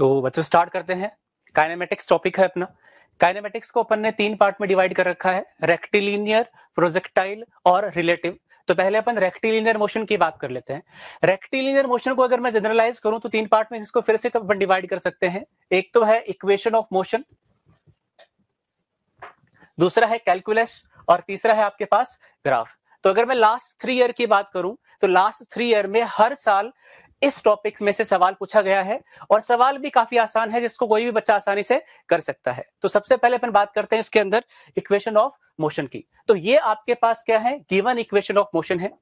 तो बच्चों स्टार्ट करते हैं काइनेमेटिक्स टॉपिक है अपना काइनेमेटिक्स को अपन ने तीन पार्ट में डिवाइड कर रखा है रेक्टिलिनियर प्रोजेक्टाइल और रिलेटिव तो पहले अपन रेक्टिलिनियर मोशन की बात कर लेते हैं रेक्टिलिनियर मोशन को अगर मैं जनरलाइज करूं तो तीन पार्ट में इसको फिर से अपन डिवाइड कर सकते हैं एक तो है इक्वेशन ऑफ मोशन दूसरा है कैलकुलस और तीसरा है आपके पास ग्राफ तो अगर मैं लास्ट थ्री ईयर की बात करूं तो लास्ट थ्री ईयर में हर साल इस टॉपिक में से सवाल पूछा गया है और सवाल भी काफी आसान है जिसको कोई भी बच्चा आसानी से कर सकता है तो सबसे पहले अपन बात करते हैं इसके अंदर इक्वेशन ऑफ मोशन की तो ये आपके पास क्या है गिवन इक्वेशन ऑफ मोशन है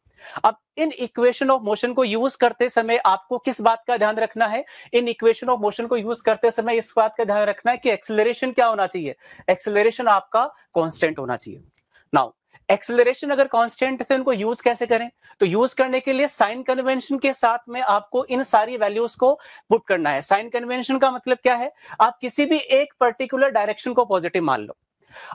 अब इन इक्वेशन ऑफ मोशन को यूज करते समय आपको किस बात का ध्यान रखना है इन इक्वेशन ऑफ मोशन को यूज करते समय इस बात का ध्यान रखना है कि एक्सेलरेशन क्या होना चाहिए एक्सेलरेशन आपका कांस्टेंट होना चाहिए नाउ एक्सेलरेशन अगर कांस्टेंट थे उनको यूज कैसे करें तो यूज करने के लिए साइन कन्वेंशन के साथ में आपको इन सारी वैल्यूज को पुट करना है साइन कन्वेंशन का मतलब क्या है आप किसी भी एक पर्टिकुलर डायरेक्शन को पॉजिटिव मान लो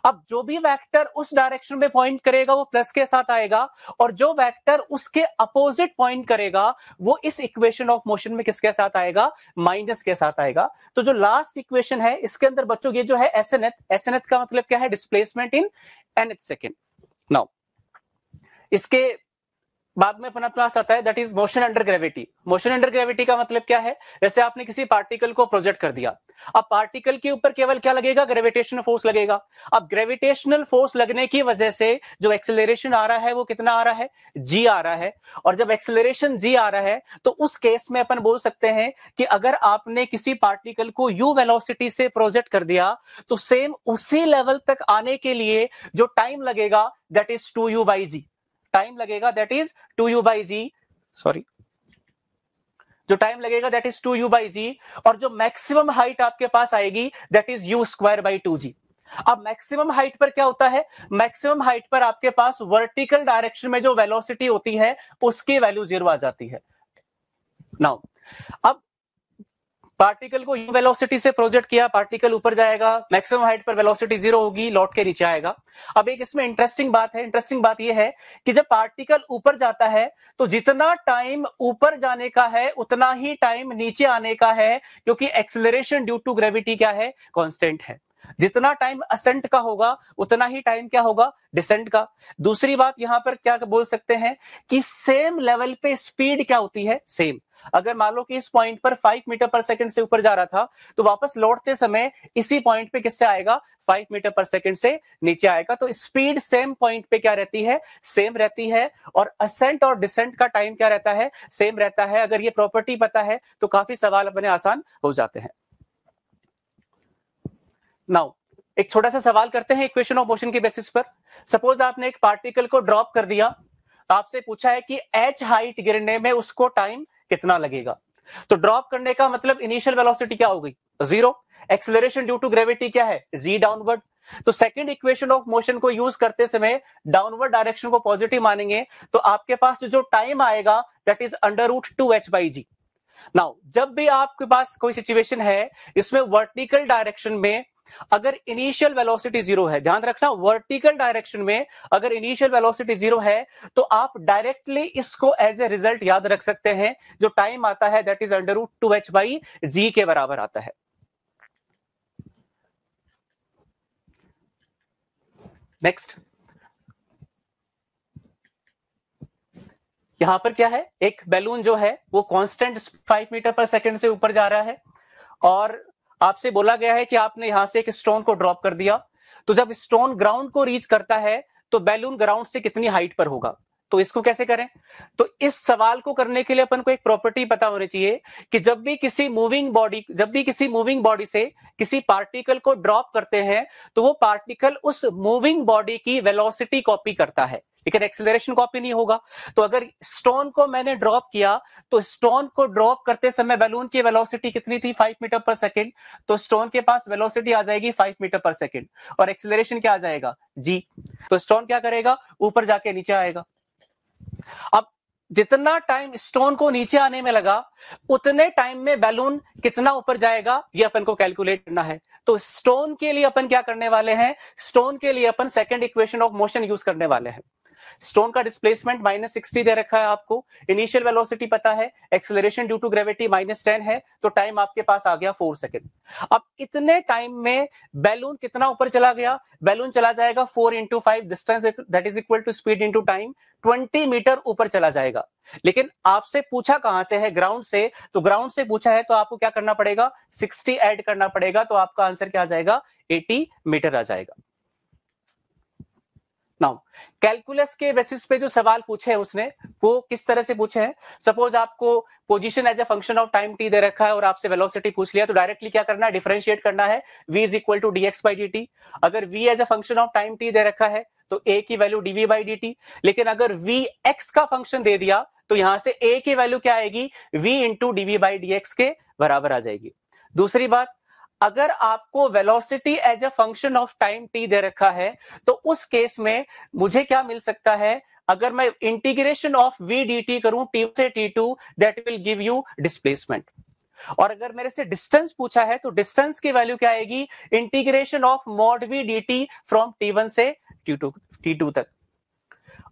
अब जो भी वेक्टर उस डायरेक्शन में पॉइंट करेगा वो प्लस के साथ आएगा और जो वेक्टर उसके अपोजिट पॉइंट करेगा वो इस इक्वेशन ऑफ मोशन में किसके साथ आएगा माइनस के साथ आएगा तो जो लास्ट इक्वेशन है इसके अंदर बच्चों ये जो है एसएनएथ एसएनएथ का मतलब क्या है displacement in nth second now इसके बाद में अपना क्लास आता है that is motion under gravity motion under gravity का मतलब क्या है जैसे आपने किसी पार्टिकल को प्रोजेक्ट कर दिया अब पार्टिकल के ऊपर केवल क्या लगेगा ग्रेविटेशनल फोर्स लगेगा अब ग्रेविटेशनल फोर्स लगने की वजह से जो एक्सेलरेशन आ रहा है वो कितना आ रहा है जी आ रहा है और जब एक्सेलरेशन जी आ रहा है तो उस केस में अपन बोल सकते हैं कि अगर आपने किसी पार्टिकल को यू वेलोसिटी से प्रोजेक्ट कर दिया तो सेम उसी लेवल तक आने के लिए जो टाइम लगेगा that is two u by g time लगेगा that is two u by g sorry जो टाइम लगेगा that is two u by g और जो मैक्सिमम हाइट आपके पास आएगी that is u square by two g अब मैक्सिमम हाइट पर क्या होता है मैक्सिमम हाइट पर आपके पास वर्टिकल डायरेक्शन में जो वेलोसिटी होती है उसकी वैल्यू जीरो आ जाती है नाउ अब पार्टिकल को वेलोसिटी से प्रोजेक्ट किया पार्टिकल ऊपर जाएगा मैक्सिमम हाइट पर वेलोसिटी जीरो होगी लौट के नीचे आएगा अब एक इसमें इंटरेस्टिंग बात है इंटरेस्टिंग बात यह है कि जब पार्टिकल ऊपर जाता है तो जितना टाइम ऊपर जाने का है उतना ही टाइम नीचे आने का है क्योंकि एक्सेलरेशन ड्यू टू ग्रेविटी क्या है कॉन्स्टेंट है जितना टाइम असेंट का होगा उतना ही टाइम क्या होगा डिसेंट का दूसरी बात यहां पर क्या बोल सकते हैं कि सेम लेवल पे स्पीड क्या होती है सेम अगर मान लो कि इस पॉइंट पर फाइव मीटर पर सेकंड से ऊपर जा रहा था तो वापस लौटते समय इसी पॉइंट पे किससे आएगा फाइव मीटर पर सेकंड से नीचे आएगा तो स्पीड सेम पॉइंट पे क्या रहती है सेम रहती है और असेंट और डिसेंट का टाइम क्या रहता है सेम रहता है अगर ये प्रॉपर्टी पता है तो काफी सवाल अपने आसान हो जाते हैं नाउ एक छोटा सा सवाल करते हैं इक्वेशन ऑफ मोशन के बेसिस पर सपोज आपने एक पार्टिकल को ड्रॉप कर दिया तो आपसे पूछा है कि एच हाइट गिरने में उसको टाइम कितना लगेगा तो ड्रॉप करने का मतलब इनिशियल वेलोसिटी क्या हो गई zero acceleration due to gravity क्या है जी डाउनवर्ड तो सेकंड इक्वेशन ऑफ मोशन को यूज करते समय डाउनवर्ड डायरेक्शन को पॉजिटिव मानेंगे तो आपके पास जो टाइम आएगा that is under root two h by g now जब भी आपके पास कोई सिचुएशन है इसमें वर्टिकल डायरेक्शन में अगर इनिशियल वेलोसिटी जीरो है ध्यान रखना वर्टिकल डायरेक्शन में अगर इनिशियल वेलोसिटी जीरो है तो आप डायरेक्टली इसको एज ए रिजल्ट याद रख सकते हैं जो टाइम आता है that is under root two h by g के बराबर आता है नेक्स्ट यहां पर क्या है एक बैलून जो है वो कांस्टेंट फाइव मीटर पर सेकंड से ऊपर जा रहा है और आपसे बोला गया है कि आपने यहां से एक स्टोन को ड्रॉप कर दिया तो जब स्टोन ग्राउंड को रीच करता है तो बैलून ग्राउंड से कितनी हाइट पर होगा तो इसको कैसे करें तो इस सवाल को करने के लिए अपन को एक प्रॉपर्टी पता होनी चाहिए कि जब भी किसी मूविंग बॉडी जब भी किसी मूविंग बॉडी से किसी पार्टिकल को ड्रॉप करते हैं तो वो पार्टिकल उस मूविंग बॉडी की वेलोसिटी कॉपी करता है लेकिन एक्सिलेशन कॉपी नहीं होगा तो अगर स्टोन को मैंने ड्रॉप किया तो स्टोन को ड्रॉप करते समय बैलून की वेलोसिटी कितनी थी फाइव मीटर पर सेकेंड तो स्टोन के पास वेलोसिटी आ जाएगी फाइव मीटर पर सेकेंड और एक्सिलेशन क्या आ जाएगा जी तो स्टोन क्या करेगा ऊपर जाके नीचे आएगा अब जितना टाइम स्टोन को नीचे आने में लगा उतने टाइम में बैलून कितना ऊपर जाएगा ये अपन को कैलकुलेट करना है तो स्टोन के लिए अपन क्या करने वाले हैं स्टोन के लिए अपन second equation of motion use करने वाले हैं स्टोन का डिस्प्लेसमेंट माइनस सिक्सटी दे रखा है आपको इनिशियल वेलोसिटी पता है acceleration due to gravity minus ten है तो टाइम आपके पास आ गया फोर सेकेंड अब इतने टाइम में बैलून कितना ऊपर चला गया बैलून चला जाएगा four into five distance that is equal to speed into time 20 metre ऊपर चला जाएगा लेकिन आपसे पूछा कहां से है ग्राउंड से तो ग्राउंड से पूछा है तो आपको क्या करना पड़ेगा 60 ऐड करना पड़ेगा तो आपका आंसर क्या आ जाएगा 80 मीटर आ जाएगा नाउ कैलकुलस के बेसिस पे जो सवाल पूछे हैं उसने वो किस तरह से पूछे हैं सपोज आपको position as a function of time t दे रखा है और आपसे वेलोसिटी पूछ लिया तो डायरेक्टली क्या करना है डिफरेंशिएट करना है v is equal to dx x by d अगर v as a function of time t दे रखा है तो a की वैल्यू dv बाई dt लेकिन अगर v x का फंक्शन दे दिया तो यहां से a की वैल्यू क्या आएगी v into d v by d के बराबर आ जाएगी दूसरी बात अगर आपको velocity as a function of time t दे रखा है तो उस केस में मुझे क्या मिल सकता है अगर मैं integration of v d t करूं टी से t two that will give you displacement और अगर मेरे से डिस्टेंस पूछा है तो डिस्टेंस की वैल्यू क्या आएगी integration of mod v d t from t one से टी टू टी टू तक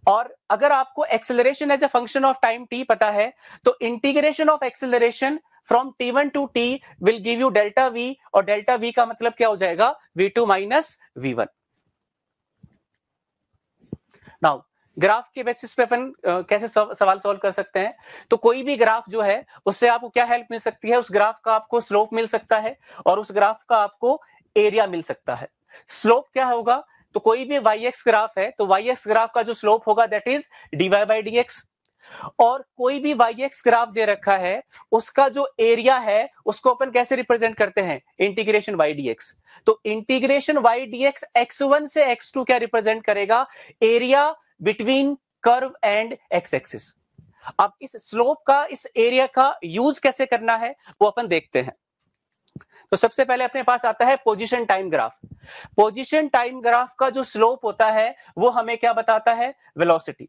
और अगर आपको acceleration as a function of time t पता है तो integration of acceleration from t one to t will give you delta v और delta v का मतलब क्या हो जाएगा v two minus v one now graph के बेसिस पे अपन कैसे सवाल सॉल्व कर सकते हैं तो कोई भी ग्राफ जो है उससे आपको क्या हेल्प मिल सकती है उस ग्राफ का आपको स्लोप मिल सकता है और उस ग्राफ का आपको एरिया मिल सकता है स्लोप क्या होगा तो कोई भी वाई एक्स ग्राफ है तो वाई एक्स ग्राफ का जो स्लोप होगा that is d y by d x और कोई भी वाई एक्स ग्राफ दे रखा है उसका जो एरिया है उसको अपन कैसे रिप्रेजेंट करते हैं इंटीग्रेशन वाई डी एक्स तो integration y d x x one से एक्स टू क्या रिप्रेजेंट करेगा area between curve and x axis अब इस स्लोप का इस एरिया का यूज कैसे करना है वो अपन देखते हैं तो सबसे पहले अपने पास आता है position time graph position time graph का जो स्लोप होता है वो हमें क्या बताता है वेलोसिटी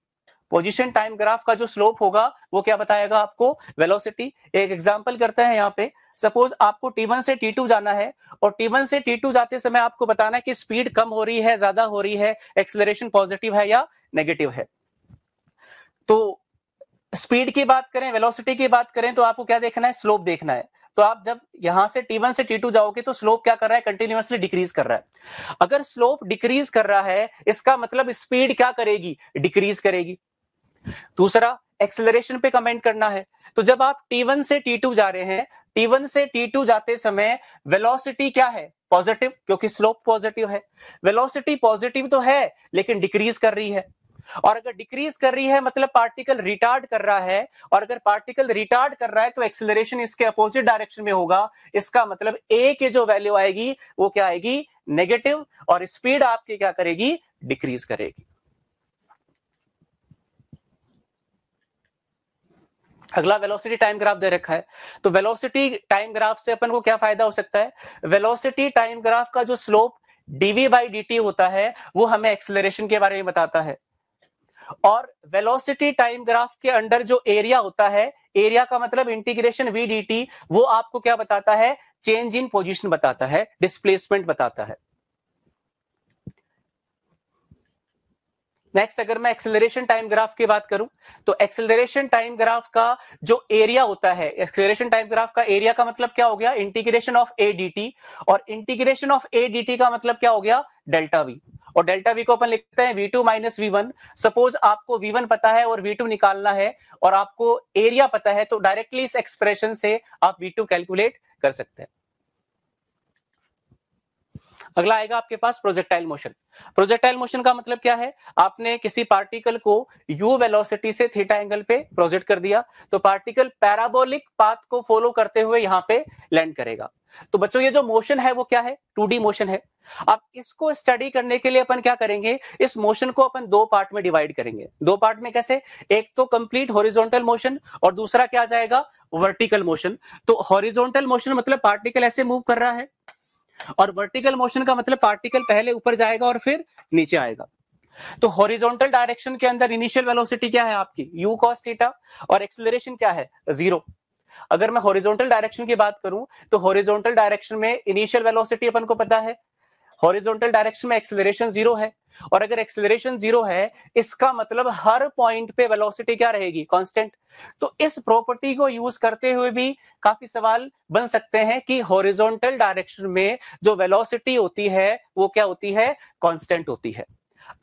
पोजिशन टाइम ग्राफ का जो स्लोप होगा वो क्या बताएगा आपको वेलोसिटी एक एग्जाम्पल करते हैं यहाँ पे सपोज आपको T1 से T2 जाना है और T1 से T2 जाते समय आपको बताना है कि स्पीड कम हो रही है ज्यादा हो रही है एक्सलरेशन पॉजिटिव है या नेगेटिव है तो स्पीड की बात करें वेलोसिटी की बात करें तो आपको क्या देखना है स्लोप देखना है तो आप जब यहां से T1 से T2 जाओगे तो स्लोप क्या कर रहा है कंटिन्यूअसली डिक्रीज कर रहा है अगर स्लोप डिक्रीज कर रहा है इसका मतलब स्पीड क्या करेगी डिक्रीज करेगी दूसरा एक्सेलरेशन पे कमेंट करना है तो जब आप T1 से T2 जा रहे हैं T1 से T2 जाते समय वेलोसिटी क्या है पॉजिटिव क्योंकि स्लोप पॉजिटिव है वेलोसिटी पॉजिटिव तो है लेकिन डिक्रीज कर रही है और अगर डिक्रीज कर रही है मतलब पार्टिकल रिटार्ड कर रहा है और अगर पार्टिकल रिटार्ड कर रहा है तो एक्सेलरेशन इसके अपोजिट डायरेक्शन में होगा इसका मतलब ए के जो वैल्यू आएगी वो क्या आएगी नेगेटिव और स्पीड आपकी क्या करेगी डिक्रीज करेगी अगला वेलोसिटी टाइम ग्राफ दे रखा है तो वेलोसिटी टाइम ग्राफ से अपन को क्या फायदा हो सकता है वेलोसिटी टाइम ग्राफ का जो स्लोप डीवी बाई डी होता है वो हमें एक्सेलरेशन के बारे में बताता है और वेलोसिटी टाइम ग्राफ के अंडर जो एरिया होता है एरिया का मतलब इंटीग्रेशन वी डी वो आपको क्या बताता है चेंज इन पोजिशन बताता है डिस्प्लेसमेंट बताता है नेक्स्ट अगर मैं एक्सेलरेशन टाइम ग्राफ की बात करूं तो एक्सेलरेशन टाइम ग्राफ का जो एरिया होता है एक्सेलरेशन टाइम ग्राफ का एरिया का मतलब क्या हो गया integration of a d t और integration of a d t का मतलब क्या हो गया डेल्टा वी और डेल्टा वी को अपन लिखते हैं v two minus v one suppose आपको वी वन पता है और वी टू निकालना है और आपको एरिया पता है तो डायरेक्टली इस एक्सप्रेशन से आप वी टू कैलकुलेट कर सकते हैं अगला आएगा आपके पास प्रोजेक्टाइल मोशन प्रोजेक्टाइल मोशन का मतलब क्या है आपने किसी पार्टिकल को यू वेलोसिटी से थीटा एंगल पे प्रोजेक्ट कर दिया तो पार्टिकल पैराबोलिक पाथ को फॉलो करते हुए यहाँ पे लैंड करेगा तो बच्चों ये जो मोशन है वो क्या है टू मोशन है अब इसको स्टडी करने के लिए अपन क्या करेंगे इस मोशन को अपन दो पार्ट में डिवाइड करेंगे दो पार्ट में कैसे एक तो कंप्लीट हॉरिजॉन्टल मोशन और दूसरा क्या आ जाएगा वर्टिकल मोशन तो हॉरिजॉन्टल मोशन मतलब पार्टिकल ऐसे मूव कर रहा है और वर्टिकल मोशन का मतलब पार्टिकल पहले ऊपर जाएगा और फिर नीचे आएगा तो हॉरिजॉन्टल डायरेक्शन के अंदर इनिशियल वेलोसिटी क्या है आपकी यू कॉस थीटा और एक्सिलेशन क्या है जीरो अगर मैं हॉरिजॉन्टल डायरेक्शन की बात करूं तो हॉरिजॉन्टल डायरेक्शन में इनिशियल वेलोसिटी अपन को पता है हॉरिजॉन्टल डायरेक्शन में एक्सेलरेशन जीरो है और अगर एक्सेलरेशन जीरो है इसका मतलब हर पॉइंट पे वेलोसिटी क्या रहेगी कांस्टेंट तो इस प्रॉपर्टी को यूज करते हुए भी काफी सवाल बन सकते हैं कि हॉरिजॉन्टल डायरेक्शन में जो वेलोसिटी होती है वो क्या होती है कांस्टेंट होती है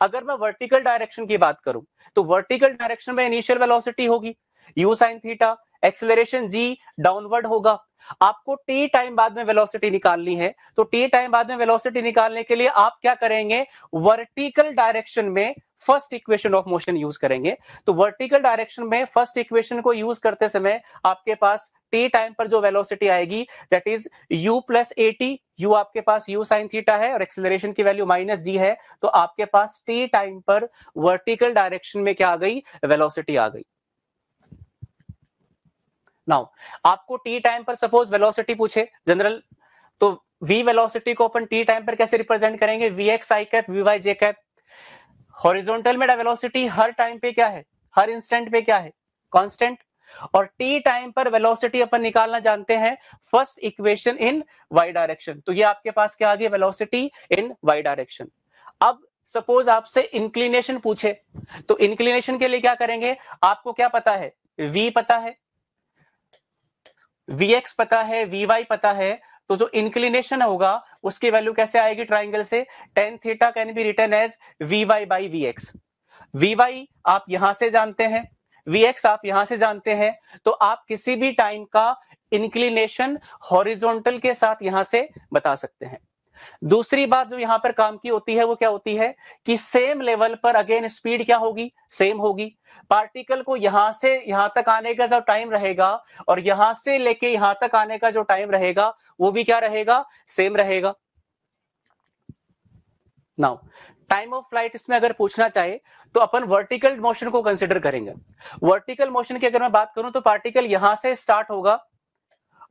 अगर मैं वर्टिकल डायरेक्शन की बात करूं तो वर्टिकल डायरेक्शन में इनिशियल वेलोसिटी होगी u sine theta acceleration g downward होगा आपको टी टाइम बाद में वेलोसिटी निकालनी है तो टी टाइम बाद में वेलोसिटी निकालने के लिए आप क्या करेंगे वर्टिकल डायरेक्शन में first equation of motion use करेंगे तो वर्टिकल डायरेक्शन में फर्स्ट इक्वेशन को यूज करते समय आपके पास टी टाइम पर जो वेलोसिटी आएगी that is u plus a t u आपके पास यू साइन थीटा है और एक्सेलरेशन की वैल्यू माइनस जी है तो आपके पास टी टाइम पर वर्टिकल डायरेक्शन में क्या आ गई वेलोसिटी आ गई नाउ आपको टी टाइम पर सपोज वेलोसिटी पूछे जनरल तो वी वेलोसिटी को अपन टी टाइम पर कैसे रिप्रेजेंट करेंगे v x i cap v y j cap horizontal में वेलोसिटी हर टाइम पे क्या है हर इंस्टेंट पे क्या है कांस्टेंट और टी टाइम पर वेलोसिटी अपन निकालना जानते हैं first equation in y direction तो ये आपके पास क्या आ गया वेलोसिटी इन वाई डायरेक्शन अब सपोज आपसे इंक्लिनेशन पूछे तो इंक्लिनेशन के लिए क्या करेंगे आपको क्या पता है v पता है वीएक्स पता है वीवाई पता है तो जो इंक्लिनेशन होगा उसकी वैल्यू कैसे आएगी ट्राइंगल से tan theta can be written as v y by v x v y आप यहां से जानते हैं वी एक्स आप यहां से जानते हैं तो आप किसी भी टाइम का इंक्लिनेशन हॉरिजोंटल के साथ यहां से बता सकते हैं दूसरी बात जो यहां पर काम की होती है वो क्या होती है कि सेम लेवल पर अगेन स्पीड क्या होगी सेम होगी पार्टिकल को यहां से यहां तक आने का जो टाइम रहेगा और यहां से लेके यहां तक आने का जो टाइम रहेगा वो भी क्या रहेगा सेम रहेगा नाउ टाइम ऑफ फ्लाइट इसमें अगर पूछना चाहे तो अपन वर्टिकल मोशन को कंसिडर करेंगे वर्टिकल मोशन की अगर मैं बात करूं तो पार्टिकल यहां से स्टार्ट होगा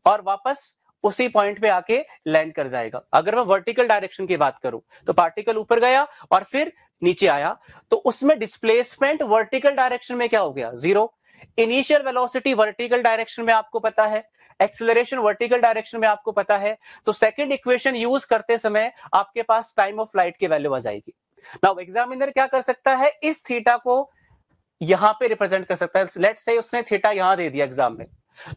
और वापस उसी पॉइंट पे आके लैंड कर जाएगा अगर मैं वर्टिकल डायरेक्शन की बात करूं तो पार्टिकल ऊपर गया और फिर नीचे आया तो उसमें डिस्प्लेसमेंट वर्टिकल डायरेक्शन में क्या हो गया zero initial velocity vertical direction में आपको पता है एक्सेलरेशन वर्टिकल डायरेक्शन में आपको पता है तो सेकेंड इक्वेशन यूज करते समय आपके पास टाइम ऑफ फ्लाइट की वैल्यू आ जाएगी नाउ एग्जामिनर क्या कर सकता है इस थीटा को यहां पे रिप्रेजेंट कर सकता है लेट से उसने थीटा यहां दे दिया एग्जाम में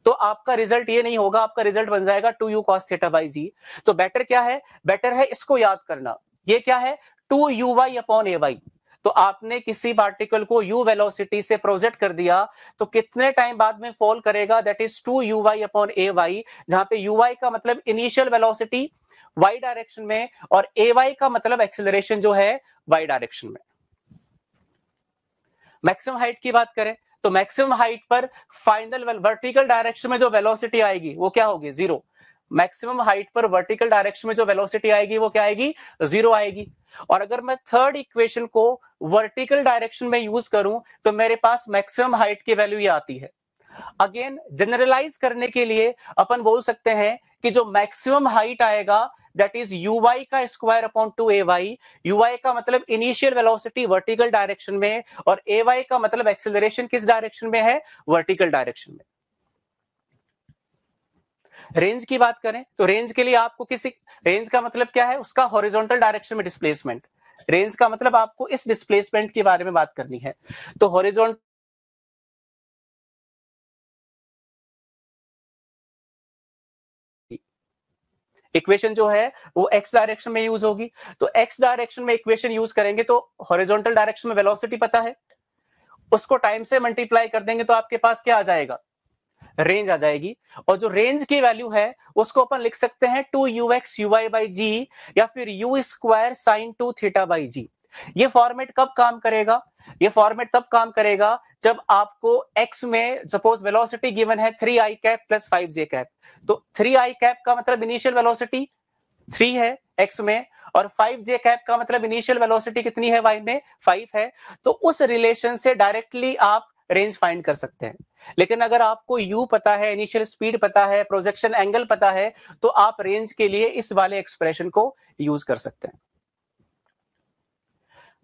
तो आपका रिजल्ट ये नहीं होगा आपका रिजल्ट बन जाएगा two u cos theta by g तो बेटर क्या है बेटर है इसको याद करना ये क्या है two u y upon a y तो आपने किसी पार्टिकल को u वेलोसिटी से प्रोजेक्ट कर दिया तो कितने टाइम बाद में फॉल करेगा that is two u y upon a y जहां पे यू वाई का मतलब इनिशियल वेलोसिटी y डायरेक्शन में और ए वाई का मतलब एक्सेलरेशन जो है y डायरेक्शन में मैक्सिमम हाइट की बात करें तो मैक्सिमम हाइट पर फाइनल वर्टिकल डायरेक्शन में जो वेलोसिटी आएगी वो क्या होगी जीरो मैक्सिमम हाइट पर वर्टिकल डायरेक्शन में जो वेलोसिटी आएगी वो क्या आएगी जीरो आएगी और अगर मैं थर्ड इक्वेशन को वर्टिकल डायरेक्शन में यूज करूं तो मेरे पास मैक्सिमम हाइट की वैल्यू ये आती है अगेन जनरलाइज करने के लिए अपन बोल सकते हैं कि जो मैक्सिमम हाइट आएगा दैट इज यू वाई का square upon two a y u y का मतलब इनिशियल वेलोसिटी वर्टिकल डायरेक्शन में है और ए वाई का मतलब एक्सेलरेशन किस डायरेक्शन में है वर्टिकल डायरेक्शन में रेंज की बात करें तो रेंज के लिए आपको किसी रेंज का मतलब क्या है उसका हॉरिजॉन्टल डायरेक्शन में डिस्प्लेसमेंट रेंज का मतलब आपको इस डिस्प्लेसमेंट के बारे में बात करनी है तो हॉरिजॉन्टल इक्वेशन जो है वो एक्स डायरेक्शन में यूज होगी तो एक्स डायरेक्शन में इक्वेशन यूज करेंगे तो हॉरिजॉन्टल डायरेक्शन में वेलोसिटी पता है उसको टाइम से मल्टीप्लाई कर देंगे तो आपके पास क्या आ जाएगा रेंज आ जाएगी और जो रेंज की वैल्यू है उसको अपन लिख सकते हैं two u x u y by g या फिर u square sine two theta by g ये फॉर्मेट कब काम करेगा ये फॉर्मेट तब काम करेगा जब आपको x में सपोज वेलोसिटी गिवन है three i cap plus five j cap तो थ्री आई कैप का मतलब इनिशियल वेलोसिटी थ्री है x में और फाइव जे कैप का मतलब इनिशियल वेलोसिटी कितनी है y में फाइव है तो उस रिलेशन से डायरेक्टली आप रेंज फाइंड कर सकते हैं लेकिन अगर आपको u पता है इनिशियल स्पीड पता है प्रोजेक्शन एंगल पता है तो आप रेंज के लिए इस वाले एक्सप्रेशन को यूज कर सकते हैं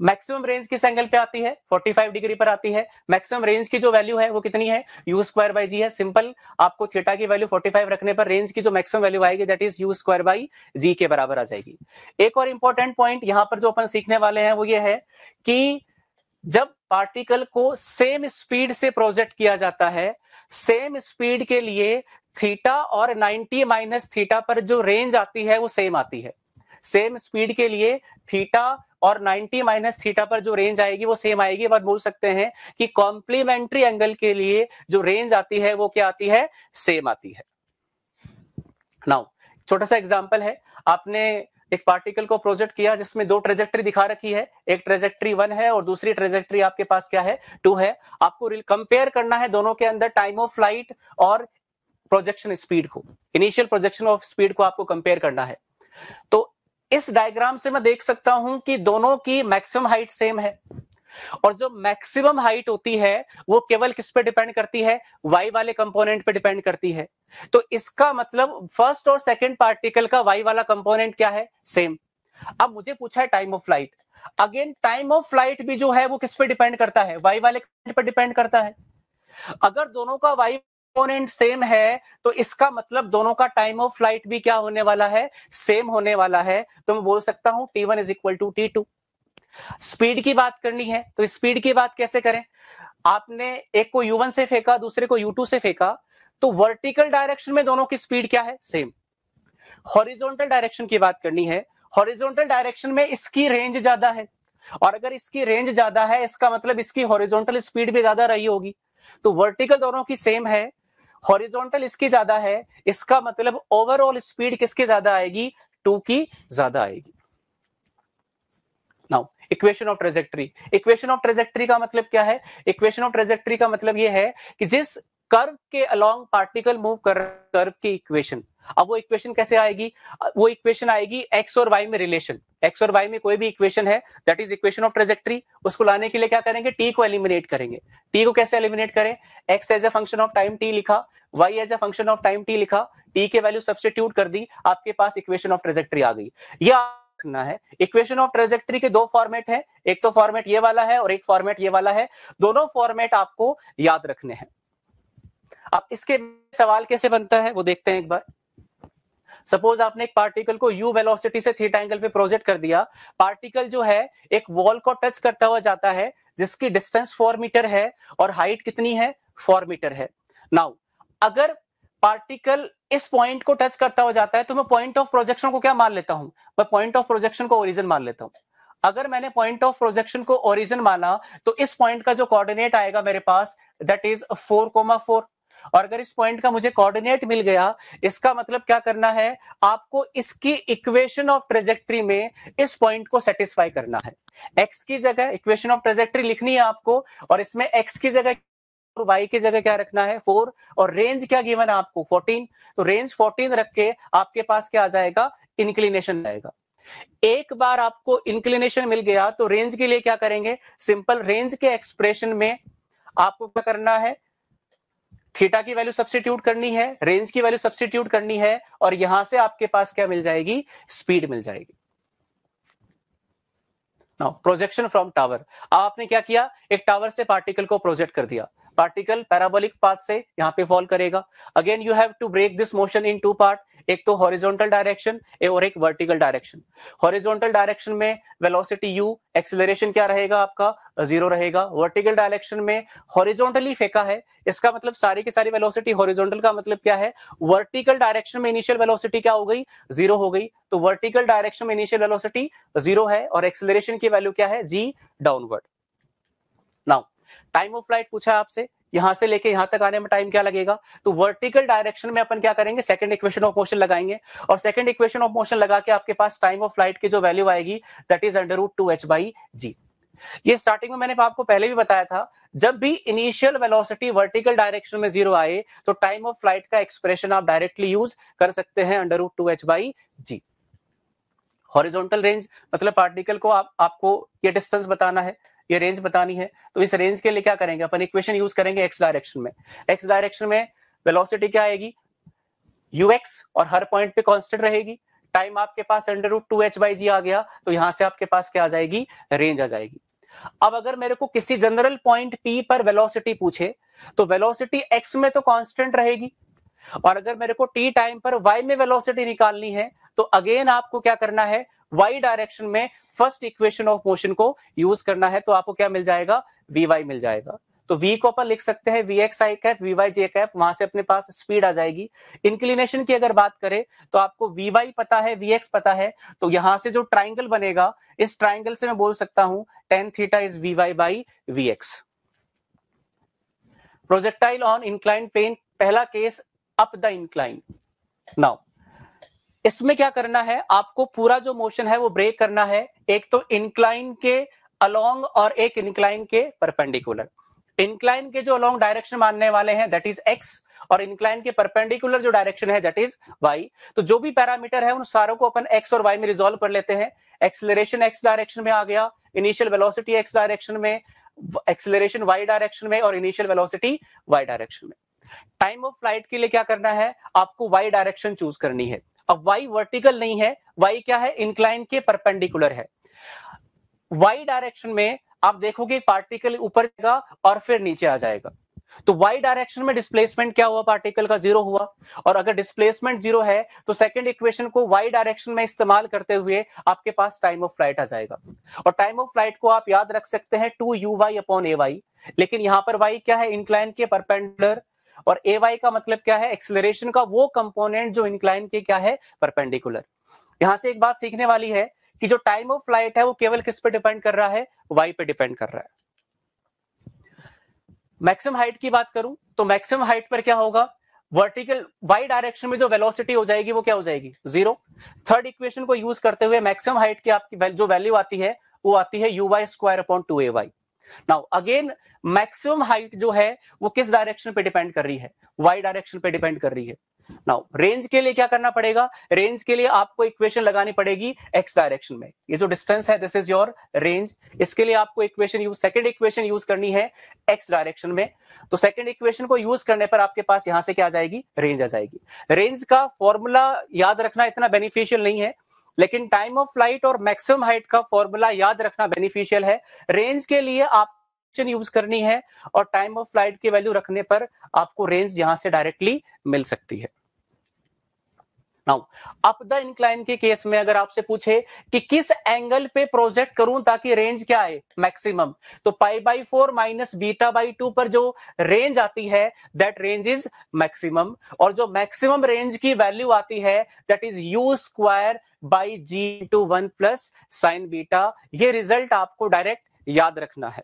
मैक्सिमम रेंज किस एंगल पे आती है 45 डिग्री पर आती है मैक्सिमम रेंज की जो वैल्यू है वो कितनी है यू स्क्वायर बाई जी है सिंपल आपको थीटा की वैल्यू 45 रखने पर रेंज की जो मैक्सिमम वैल्यू आएगी that is u square by g के बराबर आ जाएगी एक और इंपॉर्टेंट पॉइंट यहां पर जो अपन सीखने वाले हैं वो ये है कि जब पार्टिकल को सेम स्पीड से प्रोजेक्ट किया जाता है सेम स्पीड के लिए थीटा और 90 माइनस थीटा पर जो रेंज आती है वो सेम आती है सेम स्पीड के लिए थीटा और 90 माइनस थीटा पर जो रेंज आएगी वो सेम आएगी बट बोल सकते हैं कि कॉम्प्लीमेंट्री एंगल के लिए जो रेंज आती है वो क्या आती है सेम आती है नाउ छोटा सा एग्जाम्पल है आपने एक पार्टिकल को प्रोजेक्ट किया जिसमें दो ट्रेजेक्ट्री दिखा रखी है एक ट्रेजेक्ट्री वन है और दूसरी ट्रेजेक्ट्री आपके पास क्या है टू है आपको कंपेयर करना है दोनों के अंदर टाइम ऑफ फ्लाइट और प्रोजेक्शन स्पीड को इनिशियल प्रोजेक्शन ऑफ स्पीड को आपको कंपेयर करना है तो इस डायग्राम से मैं देख सकता हूं कि दोनों की मैक्सिमम हाइट सेम है और जो मैक्सिमम हाइट होती है वो केवल किस पे डिपेंड करती है वाई वाले कंपोनेंट पे डिपेंड करती है तो इसका मतलब फर्स्ट और सेकंड पार्टिकल का वाई वाला कंपोनेंट क्या है सेम अब मुझे पूछा है time of flight again time of flight भी जो है वो किस पे डिपेंड करता है वाई वाले पर डिपेंड करता है अगर दोनों का वाई कंपोनेंट सेम है तो इसका मतलब दोनों का टाइम ऑफ फ्लाइट भी क्या होने वाला है सेम होने वाला है तो मैं बोल सकता हूं t one is equal to t two speed की बात करनी है तो स्पीड की बात कैसे करें आपने एक को यू वन से फेंका दूसरे को यू टू से फेंका तो वर्टिकल डायरेक्शन में दोनों की स्पीड क्या है सेम हॉरिजोनटल डायरेक्शन की बात करनी है हॉरिजोनटल डायरेक्शन में इसकी रेंज ज्यादा है और अगर इसकी रेंज ज्यादा है इसका मतलब इसकी हॉरिजॉन्टल स्पीड भी ज्यादा रही होगी तो वर्टिकल दोनों की सेम है हॉरिजॉन्टल इसकी ज्यादा है इसका मतलब ओवरऑल स्पीड किसकी ज्यादा आएगी टू की ज्यादा आएगी now equation of trajectory equation of trajectory का मतलब क्या है इक्वेशन ऑफ ट्रेजेक्ट्री का मतलब यह है कि जिस कर्व के अलोंग पार्टिकल मूव कर कर्व की इक्वेशन अब वो इक्वेशन कैसे आएगी वो इक्वेशन आएगी एक्स और वाई में रिलेशन एक्स और वाई में कोई भी इक्वेशन है that is equation of trajectory उसको लाने के लिए क्या करेंगे टी को एलिमिनेट करेंगे टी को कैसे एलिमिनेट करें x as a function of time t लिखा y as a function of time t लिखा टी के वैल्यू सब्सटीट्यूट कर दी आपके पास इक्वेशन ऑफ ट्रेजेक्ट्री आ गई या रखना है इक्वेशन ऑफ ट्रेजेक्ट्री के दो फॉर्मेट है एक तो फॉर्मेट ये वाला है और एक फॉर्मेट ये वाला है दोनों फॉर्मेट आपको याद रखने हैं अब इसके सवाल कैसे बनता है वो देखते हैं एक बार सपोज आपने एक पार्टिकल को यू वेलोसिटी से थीटा एंगल पे प्रोजेक्ट कर दिया पार्टिकल जो है एक वॉल को टच करता हुआ जाता है जिसकी डिस्टेंस फोर मीटर है और हाइट कितनी है फोर मीटर है नाउ अगर पार्टिकल इस पॉइंट को टच करता हुआ जाता है तो मैं पॉइंट ऑफ प्रोजेक्शन को क्या मान लेता हूं मैं पॉइंट ऑफ प्रोजेक्शन को ओरिजिन मान लेता हूं अगर मैंने पॉइंट ऑफ प्रोजेक्शन को ओरिजिन माना तो इस पॉइंट का जो कोऑर्डिनेट आएगा मेरे पास that is four comma four और अगर इस पॉइंट का मुझे कोऑर्डिनेट मिल गया इसका मतलब क्या करना है आपको इसकी इक्वेशन ऑफ ट्रेजेक्ट्री में इस पॉइंट को सेटिस्फाई करना है एक्स की जगह इक्वेशन ऑफ ट्रेजेक्ट्री लिखनी है आपको और इसमें एक्स की जगह और वाई की जगह क्या रखना है फोर और रेंज क्या गिवन आपको फोर्टीन तो रेंज फोर्टीन रख के आपके पास क्या आ जाएगा इंक्लिनेशन आएगा एक बार आपको इंक्लिनेशन मिल गया तो रेंज के लिए क्या करेंगे सिंपल रेंज के एक्सप्रेशन में आपको क्या करना है थीटा की वैल्यू सब्सिट्यूट करनी है रेंज की वैल्यू सब्सिट्यूट करनी है और यहां से आपके पास क्या मिल जाएगी स्पीड मिल जाएगी नाउ प्रोजेक्शन फ्रॉम टावर आपने क्या किया एक टावर से पार्टिकल को प्रोजेक्ट कर दिया पार्टिकल पैराबोलिक पाथ से यहां पे फॉल करेगा again you have to break this motion in two part एक तो हॉरिजॉन्टल डायरेक्शन और एक वर्टिकल डायरेक्शन हॉरिजॉन्टल डायरेक्शन में वेलोसिटी यू एक्सेलरेशन क्या रहेगा आपका जीरो रहेगा वर्टिकल डायरेक्शन में हॉरिजॉन्टली फेंका है इसका मतलब सारी की सारी वेलोसिटी हॉरिजॉन्टल का मतलब क्या है वर्टिकल डायरेक्शन में इनिशियल वेलोसिटी क्या हो गई जीरो हो गई तो वर्टिकल डायरेक्शन में इनिशियल वेलोसिटी जीरो है और एक्सेलरेशन की वैल्यू क्या है g downward now time of flight पूछा आपसे यहां से लेके यहां तक आने में टाइम क्या लगेगा तो वर्टिकल डायरेक्शन में अपन क्या करेंगे सेकंड इक्वेशन ऑफ मोशन लगाएंगे और सेकंड इक्वेशन ऑफ मोशन लगा के आपके पास टाइम ऑफ फ्लाइट की जो वैल्यू आएगी that is under root two h by g ये स्टार्टिंग में मैंने आपको पहले भी बताया था जब भी इनिशियल वेलोसिटी वर्टिकल डायरेक्शन में जीरो आए तो टाइम ऑफ फ्लाइट का एक्सप्रेशन आप डायरेक्टली यूज कर सकते हैं under root two h by g horizontal range मतलब पार्टिकल को आप आपको ये डिस्टेंस बताना है ये रेंज बतानी है तो इस रेंज के लिए क्या करेंगे अपन इक्वेशन यूज करेंगे एक्स डायरेक्शन में एक्स डायरेक्शन में वेलोसिटी क्या आएगी यूएक्स और हर पॉइंट पे कॉन्स्टेंट रहेगी टाइम आपके पास under root two h by g आ गया तो यहां से आपके पास क्या आ जाएगी रेंज आ जाएगी अब अगर मेरे को किसी जनरल पॉइंट पी पर वेलोसिटी पूछे तो वेलोसिटी एक्स में तो कांस्टेंट रहेगी और अगर मेरे को टी टाइम पर वाई में वेलोसिटी निकालनी है तो अगेन आपको क्या करना है वाई डायरेक्शन में फर्स्ट इक्वेशन ऑफ मोशन को यूज करना है तो आपको क्या मिल जाएगा वीवाई मिल जाएगा तो v को अपन लिख सकते हैं v x i cap v y j cap वहां से अपने पास स्पीड आ जाएगी इंक्लिनेशन की अगर बात करें तो आपको वीवाई पता है वी एक्स पता है तो यहां से जो ट्राइंगल बनेगा इस ट्राइंगल से मैं बोल सकता हूं tan theta is v y by v x projectile on incline plane पहला case up the incline now इसमें क्या करना है आपको पूरा जो मोशन है वो ब्रेक करना है एक तो इंक्लाइन के अलोंग और एक इंक्लाइन के परपेंडिकुलर इंक्लाइन के जो अलोंग डायरेक्शन मानने वाले हैं दैट इज एक्स और इंक्लाइन के परपेंडिकुलर जो डायरेक्शन है दैट इज वाई तो जो भी पैरामीटर है उन सारों को अपन एक्स और वाई में रिजोल्व कर लेते हैं एक्सलेशन एक्स डायरेक्शन में आ गया इनिशियल वेलोसिटी एक्स डायरेक्शन में एक्सिलेशन वाई डायरेक्शन में और इनिशियल वेलोसिटी वाई डायरेक्शन में टाइम ऑफ फ्लाइट के लिए क्या करना है आपको वाई डायरेक्शन चूज करनी है अब वाई वर्टिकल नहीं है वाई क्या है इंक्लाइन के परपेंडिकुलर है वाई डायरेक्शन में आप देखोगे पार्टिकल ऊपर जाएगा और फिर नीचे आ जाएगा तो y डायरेक्शन में डिस्प्लेसमेंट क्या हुआ पार्टिकल का जीरो हुआ और अगर डिस्प्लेसमेंट जीरो है तो सेकंड इक्वेशन को y डायरेक्शन में इस्तेमाल करते हुए आपके पास टाइम ऑफ फ्लाइट आ जाएगा और टाइम ऑफ फ्लाइट को आप याद रख सकते हैं two u y upon a y लेकिन यहां पर y क्या है इंक्लाइन के परपेंडुलर और ए वाई का मतलब क्या है एक्सलरेशन का वो कंपोनेंट जो इंक्लाइन के क्या है परपेंडिकुलर यहां से एक बात सीखने वाली है कि जो टाइम ऑफ फ्लाइट है वो केवल किस पे डिपेंड कर रहा है वाई पे डिपेंड कर रहा है मैक्सिमम हाइट की बात करूं तो मैक्सिमम हाइट पर क्या होगा वर्टिकल वाई डायरेक्शन में जो वेलोसिटी हो जाएगी वो क्या हो जाएगी जीरो थर्ड इक्वेशन को यूज करते हुए मैक्सिमम हाइट की आपकी जो वैल्यू आती है वो आती है u y square upon two a y now again maximum height जो है वो किस डायरेक्शन पे डिपेंड कर रही है वाई डायरेक्शन पे डिपेंड कर रही है नाउ रेंज के लिए क्या करना पड़ेगा रेंज के लिए आपको इक्वेशन लगानी पड़ेगी एक्स डायरेक्शन में ये जो डिस्टेंस है दिस इज योर रेंज इसके लिए आपको equation use second equation use करनी है एक्स डायरेक्शन में तो सेकेंड इक्वेशन को यूज करने पर आपके पास यहां से क्या आ जाएगी रेंज आ जाएगी रेंज का फॉर्मूला याद रखना इतना बेनिफिशियल नहीं है लेकिन टाइम ऑफ फ्लाइट और मैक्सिमम हाइट का फॉर्मूला याद रखना बेनिफिशियल है रेंज के लिए आप यूज करनी है और टाइम ऑफ फ्लाइट की वैल्यू रखने पर आपको रेंज यहां से डायरेक्टली मिल सकती है नाउ अप द इंक्लाइन के केस में अगर आपसे पूछे कि किस एंगल पे प्रोजेक्ट करूं ताकि रेंज क्या आए मैक्सिमम तो pi by four minus beta by two पर जो रेंज आती है दैट रेंज इज मैक्सिमम और जो मैक्सिमम रेंज की वैल्यू आती है that is u square by g two one plus sine beta ये रिजल्ट आपको डायरेक्ट याद रखना है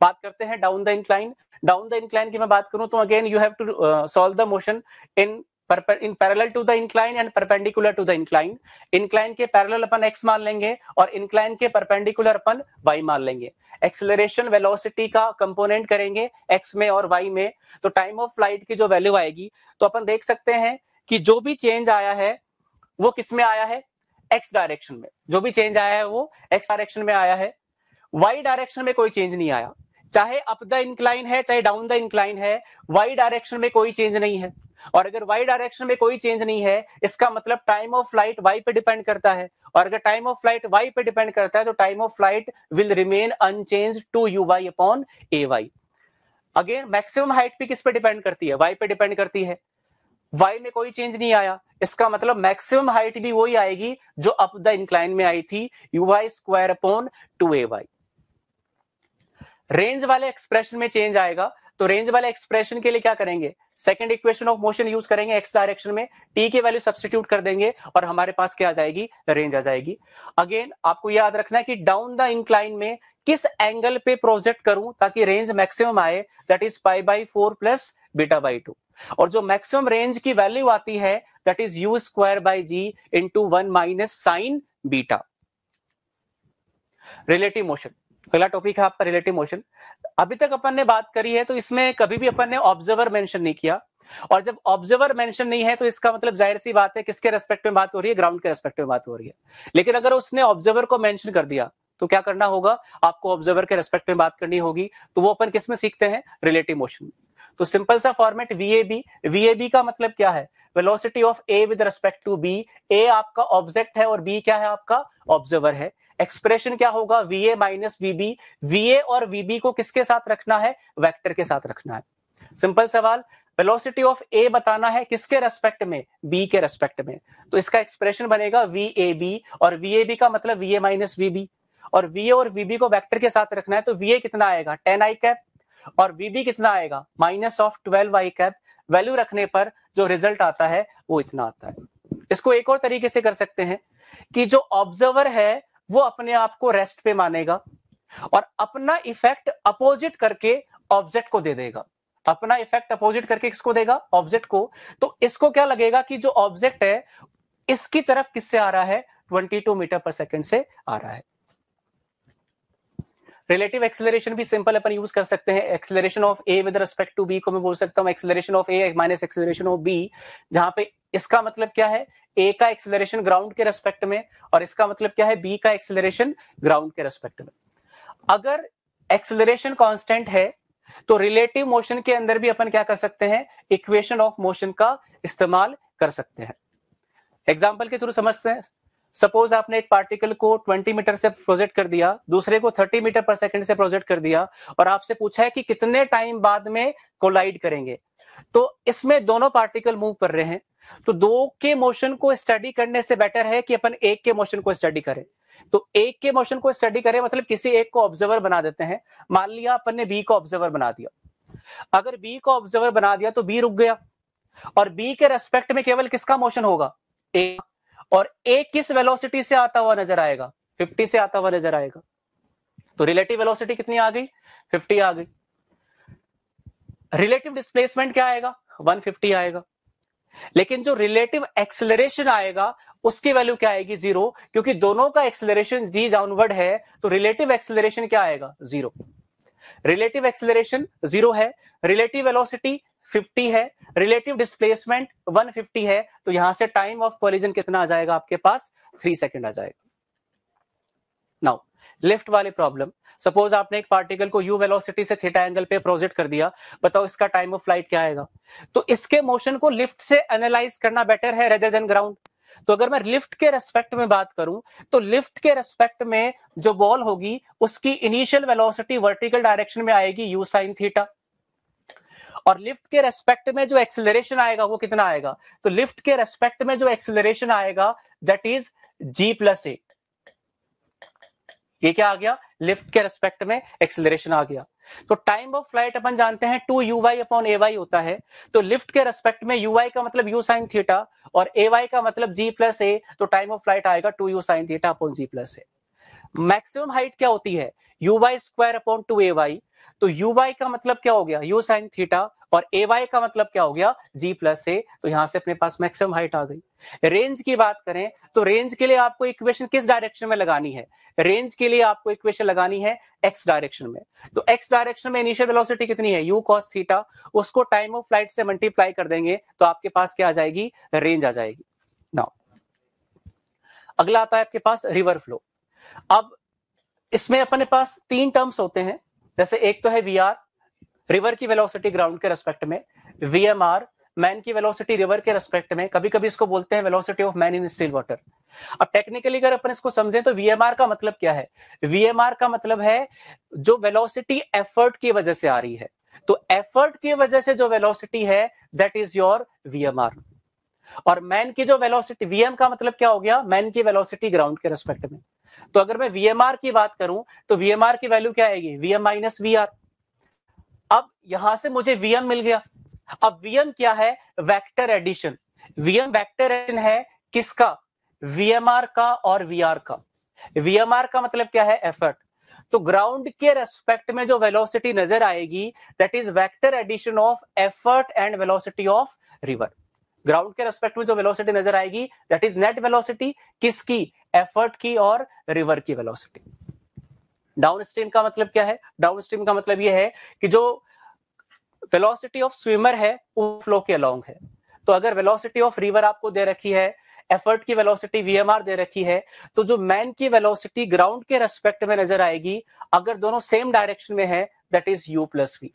बात करते हैं down the incline down the incline की मैं बात करूं तो again you have to solve the motion in in parallel to the incline and perpendicular to the incline incline के पैरेलल अपन एक्स मान लेंगे और इंक्लाइन के परपेंडिकुलर अपन वाई मान लेंगे एक्सेलरेशन वेलोसिटी का कंपोनेंट करेंगे एक्स में और वाई में तो टाइम ऑफ फ्लाइट की जो वैल्यू आएगी तो अपन देख सकते हैं कि जो भी चेंज आया है वो किस में आया है एक्स डायरेक्शन में जो भी चेंज आया है वो एक्स डायरेक्शन में आया है वाई डायरेक्शन में कोई चेंज नहीं आया चाहे अप द इंक्लाइन है चाहे डाउन द इंक्लाइन है वाई डायरेक्शन में कोई चेंज नहीं है और अगर वाई डायरेक्शन में कोई चेंज नहीं है इसका मतलब टाइम ऑफ फ्लाइट वाई पे डिपेंड करता है और अगर टाइम ऑफ फ्लाइट वाई पे डिपेंड करता है तो time of flight will remain unchanged two u y upon a y again maximum height भी किस पे डिपेंड करती है वाई पे डिपेंड करती है वाई में कोई चेंज नहीं आया इसका मतलब मैक्सिमम हाइट भी वही आएगी जो अप द इंक्लाइन में आई थी u y square upon two a y range वाले एक्सप्रेशन में चेंज आएगा तो रेंज वाले एक्सप्रेशन के लिए क्या करेंगे second equation of motion use करेंगे एक्स डायरेक्शन में टी की वैल्यू सब्सटीट्यूट कर देंगे और हमारे पास क्या आ जाएगी रेंज आ जाएगी अगेन आपको याद रखना है कि डाउन द इंक्लाइन में किस एंगल पे प्रोजेक्ट करूं ताकि रेंज मैक्सिमम आए that is pi by four plus beta by two और जो मैक्सिमम रेंज की वैल्यू आती है that is u square by g into one minus sine beta relative motion अगला टॉपिक है आपका रिलेटिव मोशन अभी तक अपन ने बात करी है तो इसमें कभी भी अपन ने ऑब्जर्वर मेंशन नहीं किया और जब ऑब्जर्वर मेंशन नहीं है तो इसका मतलब जाहिर सी बात है किसके रेस्पेक्ट में बात हो रही है ग्राउंड के रेस्पेक्ट में बात हो रही है लेकिन अगर उसने ऑब्जर्वर को मेंशन कर दिया तो क्या करना होगा आपको ऑब्जर्वर के रेस्पेक्ट में बात करनी होगी तो वो अपन किस में सीखते हैं रिलेटिव मोशन तो सिंपल सा फॉर्मेट वी ए का मतलब क्या है velocity of A with respect to B A आपका ऑब्जेक्ट है और बी क्या है आपका ऑब्जर्वर है एक्सप्रेशन क्या होगा ए माइनस वीबी ए और वीबी को किसके साथ रखना है वेक्टर के साथ रखना है सिंपल सवाल वेलोसिटी ऑफ ए बताना है किसके रेस्पेक्ट में बी के रेस्पेक्ट में तो इसका एक्सप्रेशन बनेगा वी ए बी और वी ए बी का मतलब v A minus v B और वी ए और वी बी को वेक्टर के साथ रखना है तो वी ए कितना आएगा टेन आई कैप और वीबी कितना आएगा minus of twelve y cap value रखने पर जो रिजल्ट आता है वो इतना आता है इसको एक और तरीके से कर सकते हैं कि जो ऑब्जर्वर है वो अपने आप को रेस्ट पे मानेगा और अपना इफेक्ट अपोजिट करके ऑब्जेक्ट को दे देगा अपना इफेक्ट अपोजिट करके किसको देगा ऑब्जेक्ट को तो इसको क्या लगेगा कि जो ऑब्जेक्ट है इसकी तरफ किससे आ रहा है 22 मीटर पर सेकंड से आ रहा है रिलेटिव एक्सेलरेशन भी सिंपल अपन यूज कर सकते हैं acceleration of A with respect to B को मैं बोल सकता हूँ acceleration of A minus acceleration of B जहां पे इसका मतलब क्या है ए का एक्सेलरेशन ग्राउंड के रेस्पेक्ट में और इसका मतलब क्या है बी का एक्सेलरेशन ग्राउंड के रेस्पेक्ट में अगर एक्सेलरेशन कॉन्स्टेंट है तो रिलेटिव मोशन के अंदर भी अपन क्या कर सकते हैं इक्वेशन ऑफ मोशन का इस्तेमाल कर सकते हैं एग्जाम्पल के थ्रू समझते हैं सपोज आपने एक पार्टिकल को 20 मीटर से प्रोजेक्ट कर दिया दूसरे को 30 मीटर पर सेकंड से प्रोजेक्ट कर दिया और आपसे पूछा है कि कितने टाइम बाद में कोलाइड करेंगे तो इसमें दोनों पार्टिकल मूव कर रहे हैं तो दो के मोशन को स्टडी करने से बेटर है कि अपन एक के मोशन को स्टडी करें तो एक के मोशन को स्टडी करें मतलब किसी एक को ऑब्जर्वर बना देते हैं मान लिया अपन ने बी को ऑब्जर्वर बना दिया अगर बी को ऑब्जर्वर बना दिया तो बी रुक गया और बी के रेस्पेक्ट में केवल किसका मोशन होगा एक और ए किस वेलोसिटी से आता हुआ नजर आएगा 50 से आता हुआ नजर आएगा तो रिलेटिव वेलोसिटी कितनी आ गई 50 आ गई रिलेटिव डिस्प्लेसमेंट क्या आएगा 150 आएगा लेकिन जो रिलेटिव एक्सेलरेशन आएगा उसकी वैल्यू क्या आएगी जीरो क्योंकि दोनों का एक्सेलरेशन जी डाउनवर्ड है तो रिलेटिव एक्सेलरेशन क्या आएगा जीरो रिलेटिव एक्सेलरेशन जीरो है रिलेटिव वेलोसिटी 50 है रिलेटिव डिस्प्लेसमेंट 150 है तो यहां से टाइम ऑफ कोलिजन कितना आ जाएगा आपके पास थ्री सेकेंड आ जाएगा नाउ लेफ्ट वाले प्रॉब्लम सपोज आपने एक पार्टिकल को यू वेलोसिटी से थीटा एंगल पे प्रोजेक्ट कर दिया बताओ इसका टाइम ऑफ फ्लाइट क्या आएगा तो इसके मोशन को लिफ्ट से एनालाइज करना बेटर है रेदर देन ग्राउंड तो अगर मैं लिफ्ट के रेस्पेक्ट में बात करूं तो लिफ्ट के रेस्पेक्ट में जो बॉल होगी उसकी इनिशियल वेलोसिटी वर्टिकल डायरेक्शन में आएगी यू साइन थीटा और लिफ्ट के रेस्पेक्ट में जो एक्सिलरेशन आएगा वो कितना आएगा तो लिफ्ट के रेस्पेक्ट में जो एक्सिलरेशन आएगा that is g plus a ये क्या आ गया लिफ्ट के रेस्पेक्ट में एक्सिलरेशन आ गया तो टाइम ऑफ फ्लाइट अपन जानते हैं two u y upon a y होता है तो लिफ्ट के रेस्पेक्ट में यू वाई का मतलब यू साइन थीटा और ए वाई का मतलब जी प्लस ए तो टाइम ऑफ फ्लाइट आएगा two u sine theta upon g plus a maximum height क्या होती है u y square upon two a y तो यू वाई का मतलब क्या हो गया यू साइन थीटा और ए वाई का मतलब क्या हो गया जी प्लस ए तो यहां से अपने पास मैक्सिमम हाइट आ गई रेंज की बात करें तो रेंज के लिए आपको इक्वेशन किस डायरेक्शन में लगानी है रेंज के लिए आपको इक्वेशन लगानी है एक्स डायरेक्शन में तो एक्स डायरेक्शन में इनिशियल वेलोसिटी कितनी है यू कॉस थीटा उसको टाइम ऑफ फ्लाइट से मल्टीप्लाई कर देंगे तो आपके पास क्या आ जाएगी रेंज आ जाएगी नाउ अगला आता है आपके पास रिवर फ्लो अब इसमें अपने पास तीन टर्म्स होते हैं जैसे एक तो है वी रिवर की वेलोसिटी ग्राउंड के रेस्पेक्ट में वी मैन की वेलोसिटी रिवर के रेस्पेक्ट में कभी कभी इसको बोलते हैं velocity of man in still water अब टेक्निकली अगर अपन इसको समझें तो वीएमआर का मतलब क्या है वीएमआर का मतलब है जो वेलोसिटी एफर्ट की वजह से आ रही है तो एफर्ट की वजह से जो वेलोसिटी है दैट इज योर वीएमआर और मैन की जो वेलोसिटी वीएम का मतलब क्या हो गया मैन की वेलोसिटी ग्राउंड के रेस्पेक्ट में तो अगर मैं वीएमआर की बात करूं तो वीएमआर की वैल्यू क्या आएगी वीएम माइनस वी अब यहां से मुझे वीएम मिल गया अब वीएम क्या है vector addition v m vector addition है किसका वीएमआर का और वीआर का वीएमआर का मतलब क्या है एफर्ट तो ग्राउंड के रेस्पेक्ट में जो वेलोसिटी नजर आएगी that is vector addition of effort and velocity of river ground के रेस्पेक्ट में जो वेलोसिटी नजर आएगी दैट इज नेट वेलोसिटी किसकी एफर्ट की और रिवर की वेलोसिटी डाउन स्ट्रीम का मतलब क्या है डाउन स्ट्रीम का मतलब यह है कि जो वेलोसिटी ऑफ स्विमर है वो फ्लो के अलोंग है तो अगर वेलोसिटी ऑफ रिवर आपको दे रखी है एफर्ट की वेलोसिटी वीएमआर दे रखी है तो जो मैन की वेलोसिटी ग्राउंड के रेस्पेक्ट में नजर आएगी अगर दोनों सेम डायरेक्शन में है that is u plus v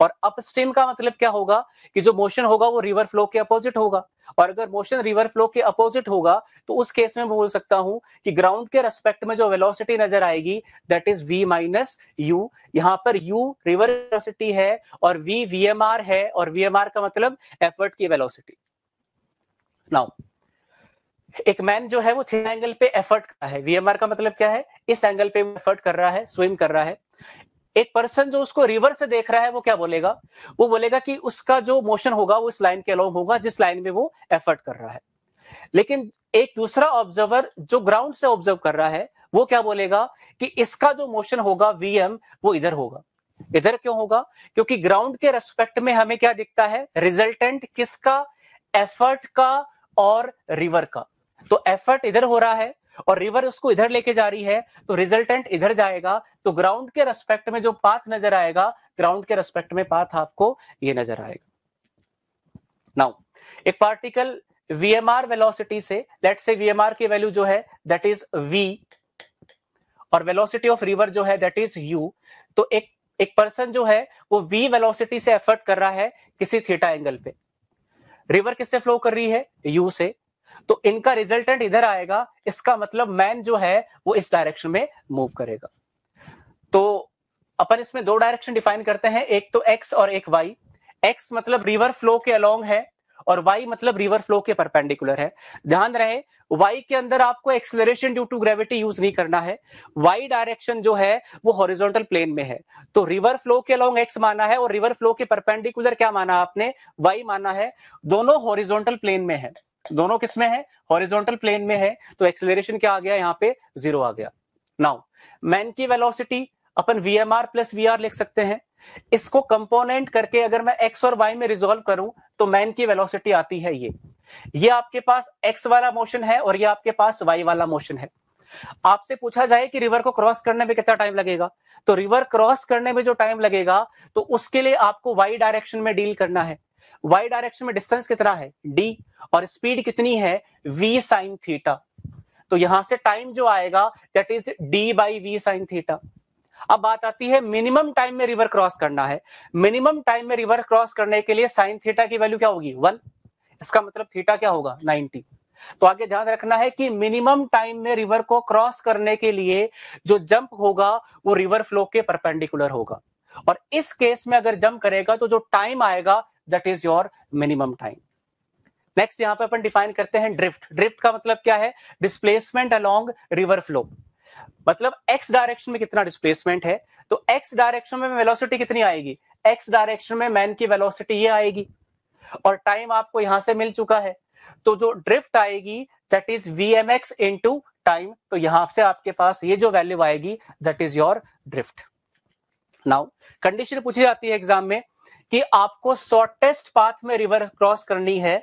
और अपस्ट्रीम का मतलब क्या होगा कि जो मोशन होगा वो रिवर फ्लो के अपोजिट होगा और अगर मोशन रिवर फ्लो के अपोजिट होगा तो उस केस में बोल सकता हूं कि ग्राउंड के रेस्पेक्ट में जो वेलोसिटी नजर आएगी that is v minus u यहां पर यू रिवर वेलोसिटी है और वी वी है और वी का मतलब एफर्ट की वेलोसिटी नाउ एक मैन जो है वो थ्री एंगल पे एफर्ट का है वीएमआर का मतलब क्या है इस एंगल पे एफर्ट कर रहा है स्विम कर रहा है एक पर्सन जो उसको रिवर्स से देख रहा है वो क्या बोलेगा वो बोलेगा कि उसका जो मोशन होगा वो इस लाइन के अलॉन्ग होगा जिस लाइन में वो एफर्ट कर रहा है लेकिन एक दूसरा ऑब्जर्वर जो ग्राउंड से ऑब्जर्व कर रहा है वो क्या बोलेगा कि इसका जो मोशन होगा वीएम वो इधर होगा इधर क्यों होगा क्योंकि ग्राउंड के रेस्पेक्ट में हमें क्या दिखता है रिजल्टेंट किसका एफर्ट का और रिवर का तो एफर्ट इधर हो रहा है और रिवर उसको इधर लेके जा रही है तो रिजल्टेंट इधर जाएगा तो ग्राउंड के रेस्पेक्ट में जो पाथ नजर आएगा ग्राउंड के रेस्पेक्ट में पाथ आपको ये नजर आएगा नाउ एक पार्टिकल वीएमआर वेलोसिटी से लेट से वीएमआर की वैल्यू जो है दैट इज वी और वेलोसिटी ऑफ रिवर जो है दैट इज यू तो एक एक पर्सन जो है वो वी वेलोसिटी से एफर्ट कर रहा है किसी थीटा एंगल पे रिवर किससे फ्लो कर रही है यू से तो इनका रिजल्टेंट इधर आएगा इसका मतलब मैन जो है वो इस डायरेक्शन में मूव करेगा तो अपन इसमें दो डायरेक्शन डिफाइन करते हैं एक तो एक्स और एक वाई एक्स मतलब रिवर फ्लो के अलोंग है और वाई मतलब रिवर फ्लो के परपेंडिकुलर है ध्यान रहे वाई के अंदर आपको acceleration due to gravity use नहीं करना है वाई डायरेक्शन जो है वो हॉरिजॉन्टल प्लेन में है तो रिवर फ्लो के अलोंग एक्स माना है और रिवर फ्लो के परपेंडिकुलर क्या माना आपने वाई माना है दोनों हॉरिजॉन्टल प्लेन में है दोनों किसमें है हॉरिजॉन्टल प्लेन में है तो एक्सेलरेशन क्या आ गया यहाँ पे जीरो आ गया नाउ मैन की वेलोसिटी अपन v m r plus v r लिख सकते हैं इसको कंपोनेंट करके अगर मैं एक्स और वाई में रिजोल्व करूं तो मैन की वेलोसिटी आती है ये ये आपके पास एक्स वाला मोशन है और ये आपके पास वाई वाला मोशन है आपसे पूछा जाए कि रिवर को क्रॉस करने में कितना टाइम लगेगा तो रिवर क्रॉस करने में जो टाइम लगेगा तो उसके लिए आपको वाई डायरेक्शन में डील करना है वाई डायरेक्शन में डिस्टेंस कितना है डी और स्पीड कितनी है वी साइन थीटा तो यहां से टाइम जो आएगा that is d by v sine theta अब बात आती है मिनिमम टाइम में रिवर क्रॉस करना है मिनिमम टाइम में रिवर क्रॉस करने के लिए साइन थीटा की वैल्यू क्या होगी वन इसका मतलब थीटा क्या होगा नाइनटी तो आगे ध्यान रखना है कि मिनिमम टाइम में रिवर को क्रॉस करने के लिए जो जंप होगा वो रिवर फ्लो के परपेंडिकुलर होगा और इस केस में अगर जंप करेगा तो जो टाइम आएगा that is your minimum time next यहां पे अपन डिफाइन करते हैं ड्रिफ्ट ड्रिफ्ट का मतलब क्या है डिस्प्लेसमेंट अलोंग रिवर फ्लो मतलब एक्स डायरेक्शन में कितना डिस्प्लेसमेंट है तो एक्स डायरेक्शन में वेलोसिटी कितनी आएगी एक्स डायरेक्शन में मैन की वेलोसिटी ये आएगी और टाइम आपको यहां से मिल चुका है तो जो ड्रिफ्ट आएगी that is v m x into time तो यहां से आपके पास ये जो वैल्यू आएगी that is your drift now condition पूछी जाती है एग्जाम में कि आपको शॉर्टेस्ट पाथ में रिवर क्रॉस करनी है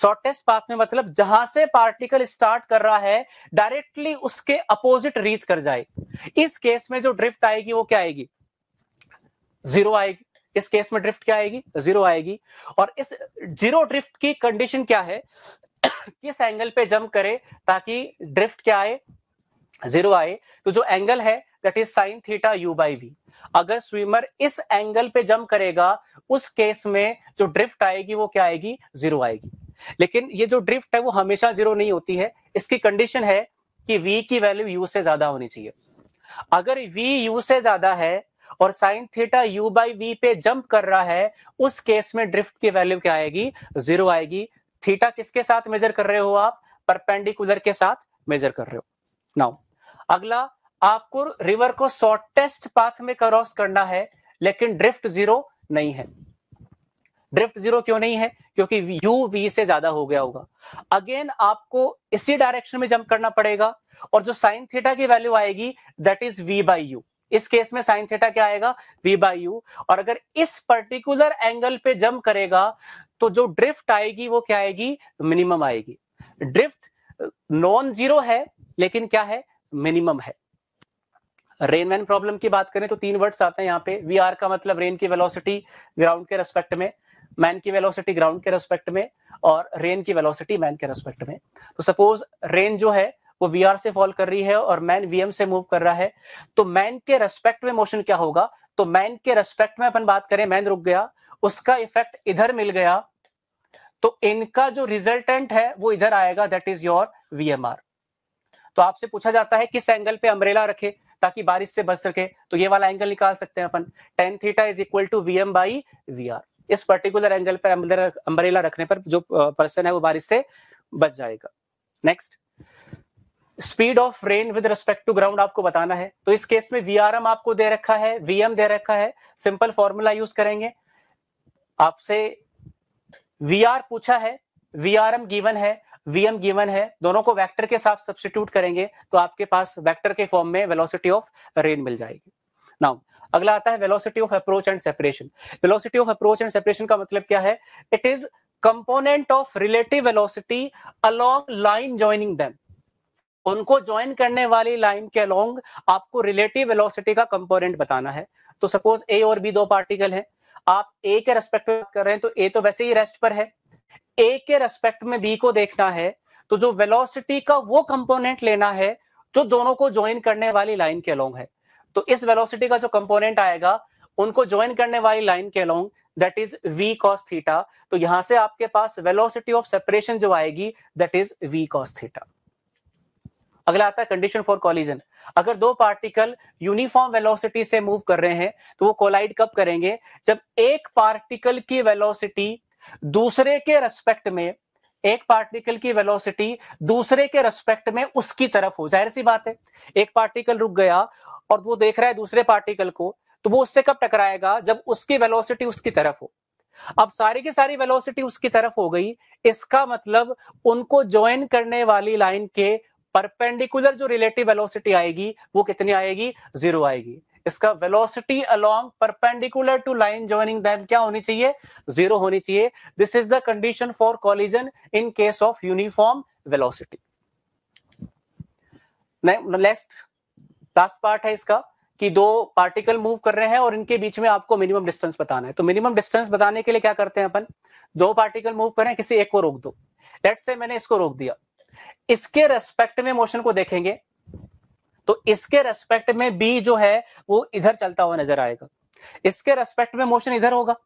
शॉर्टेस्ट पाथ में मतलब जहां से पार्टिकल स्टार्ट कर रहा है डायरेक्टली उसके अपोजिट रीच कर जाए इस केस में जो ड्रिफ्ट आएगी वो क्या आएगी जीरो आएगी इस केस में ड्रिफ्ट क्या आएगी जीरो आएगी और इस जीरो ड्रिफ्ट की कंडीशन क्या है किस एंगल पे जंप करे ताकि ड्रिफ्ट क्या आए जीरो आए तो जो एंगल है that is sine theta u by v अगर स्विमर इस एंगल पे जंप करेगा उस केस में जो ड्रिफ्ट आएगी वो क्या आएगी जीरो आएगी लेकिन ये जो ड्रिफ्ट है वो हमेशा जीरो नहीं होती है इसकी कंडीशन है कि v की वैल्यू u से ज्यादा होनी चाहिए अगर v u से ज्यादा है और sine theta u by v पे जंप कर रहा है उस केस में ड्रिफ्ट की वैल्यू क्या आएगी जीरो आएगी थीटा किसके साथ मेजर कर रहे हो आप परपेंडिकुलर के साथ मेजर कर रहे हो नाउ अगला आपको रिवर को शॉर्टेस्ट पाथ में क्रॉस करना है लेकिन ड्रिफ्ट जीरो नहीं है ड्रिफ्ट जीरो क्यों नहीं है क्योंकि यू वी से ज्यादा हो गया होगा अगेन आपको इसी डायरेक्शन में जंप करना पड़ेगा और जो साइन थीटा की वैल्यू आएगी that is v by u इस केस में साइन थीटा क्या आएगा वी बाई यू और अगर इस पर्टिकुलर एंगल पे जंप करेगा तो जो ड्रिफ्ट आएगी वो क्या आएगी मिनिमम आएगी ड्रिफ्ट नॉन जीरो है लेकिन क्या है मिनिमम है रेनमैन प्रॉब्लम की बात करें तो तीन वर्ड्स आते हैं यहाँ पे वी आर का मतलब रेन की वेलोसिटी ग्राउंड के रेस्पेक्ट में मैन की वेलोसिटी ग्राउंड के रेस्पेक्ट में और रेन की वेलोसिटी मैन के रेस्पेक्ट में तो सपोज रेन जो है वो वी आर से फॉल कर रही है और मैन वीएम से मूव कर रहा है तो मैन के रेस्पेक्ट में मोशन क्या होगा तो मैन के रेस्पेक्ट में अपन बात करें मैन रुक गया उसका इफेक्ट इधर मिल गया तो इनका जो रिजल्टेंट है वो इधर आएगा दैट इज योर वीएमआर तो आपसे पूछा जाता है किस एंगल पे अम्ब्रेला रखे ताकि बारिश से बच सके तो ये वाला एंगल निकाल सकते हैं अपन tan theta is equal to v m by v r इस पर्टिकुलर एंगल पर अम्बरेला रखने पर जो पर्सन है वो बारिश से बच जाएगा next speed of rain with respect to ground आपको बताना है तो इस केस में वी आपको दे रखा है वीएम दे रखा है सिंपल फॉर्मूला यूज करेंगे आपसे वी पूछा है वी गिवन है vm गिवन है दोनों को वेक्टर के साथ सब्सटीट्यूट करेंगे तो आपके पास वेक्टर के फॉर्म में वेलोसिटी ऑफ रेन मिल जाएगी नाउ अगला आता है velocity of approach and separation velocity of approach and separation का मतलब क्या है it is component of relative velocity along line joining them उनको ज्वाइन करने वाली लाइन के अलोंग आपको रिलेटिव वेलोसिटी का कंपोनेंट बताना है तो सपोज ए और बी दो पार्टिकल है आप ए के रेस्पेक्ट में कर रहे हैं तो ए तो वैसे ही रेस्ट पर है ए के रेस्पेक्ट में बी को देखना है तो जो वेलोसिटी का वो कंपोनेंट लेना है जो दोनों को ज्वाइन करने वाली लाइन के अलोंग है तो इस वेलोसिटी का जो कंपोनेंट आएगा उनको ज्वाइन करने वाली लाइन के along that is v cos theta तो यहां से आपके पास वेलोसिटी ऑफ सेपरेशन जो आएगी that is v cos theta अगला आता है कंडीशन फॉर कॉलिजन अगर दो पार्टिकल यूनिफॉर्म वेलोसिटी से मूव कर रहे हैं तो वो कोलाइड कब करेंगे जब एक पार्टिकल की वेलोसिटी दूसरे के रेस्पेक्ट में एक पार्टिकल की वेलोसिटी दूसरे के रेस्पेक्ट में उसकी तरफ हो जाहिर सी बात है एक पार्टिकल रुक गया और वो देख रहा है दूसरे पार्टिकल को तो वो उससे कब टकराएगा जब उसकी वेलोसिटी उसकी तरफ हो अब सारी की सारी वेलोसिटी उसकी तरफ हो गई इसका मतलब उनको ज्वाइन करने वाली लाइन के परपेंडिकुलर जो रिलेटिव वेलोसिटी आएगी वो कितनी आएगी जीरो आएगी इसका velocity along perpendicular to line joining them क्या होनी चाहिए जीरो होनी चाहिए this is the condition for collision in case of uniform velocity lest last part है इसका कि दो पार्टिकल मूव कर रहे हैं और इनके बीच में आपको मिनिमम डिस्टेंस बताना है तो मिनिमम डिस्टेंस बताने के लिए क्या करते हैं अपन दो पार्टिकल मूव कर रहे हैं किसी एक को रोक दो लेट से मैंने इसको रोक दिया इसके रेस्पेक्ट में मोशन को देखेंगे तो इसके रेस्पेक्ट में बी जो है वो इधर चलता हुआ नजर आएगा इसके रेस्पेक्ट में मोशन इधर होगा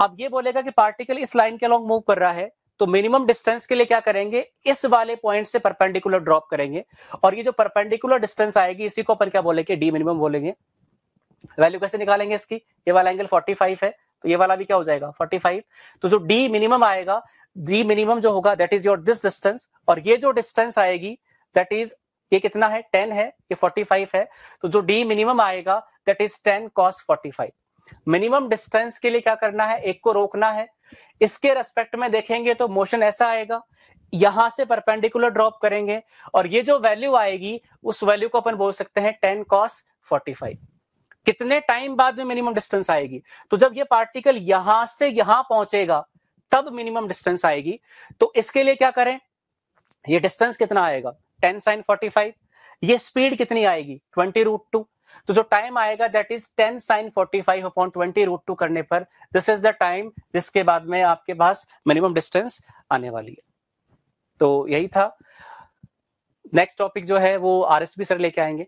अब ये बोलेगा कि पार्टिकल इस लाइन के अलॉन्ग मूव कर रहा है तो मिनिमम डिस्टेंस के लिए क्या करेंगे इस वाले पॉइंट से परपेंडिकुलर ड्रॉप करेंगे और ये जो परपेंडिकुलर डिस्टेंस आएगी इसी को अपन क्या बोलेंगे डी मिनिमम बोलेंगे वैल्यू कैसे निकालेंगे इसकी ये वाला एंगल 45 है तो ये वाला भी क्या हो जाएगा 45 तो जो डी मिनिमम आएगा डी मिनिमम जो होगा that is your this distance और ये जो डिस्टेंस आएगी दैट इज ये कितना है टेन है ये फोर्टी फाइव है तो जो डी मिनिमम आएगा that is ten cos forty five minimum distance के लिए क्या करना है एक को रोकना है इसके रेस्पेक्ट में देखेंगे तो मोशन ऐसा आएगा यहां से परपेंडिकुलर ड्रॉप करेंगे और ये जो वैल्यू आएगी उस वैल्यू को अपन बोल सकते हैं टेन कॉस फोर्टी फाइव कितने टाइम बाद में मिनिमम डिस्टेंस आएगी तो जब ये पार्टिकल यहां से यहां पहुंचेगा तब मिनिमम डिस्टेंस आएगी तो इसके लिए क्या करें ये डिस्टेंस कितना आएगा टेन साइन फोर्टी फाइव ये स्पीड कितनी आएगी ट्वेंटी रूट टू तो जो टाइम आएगा that is ten sine forty five upon twenty root two करने पर दिस इज द टाइम जिसके बाद में आपके पास मिनिमम डिस्टेंस आने वाली है तो यही था नेक्स्ट टॉपिक जो है वो आर एस बी सर लेके आएंगे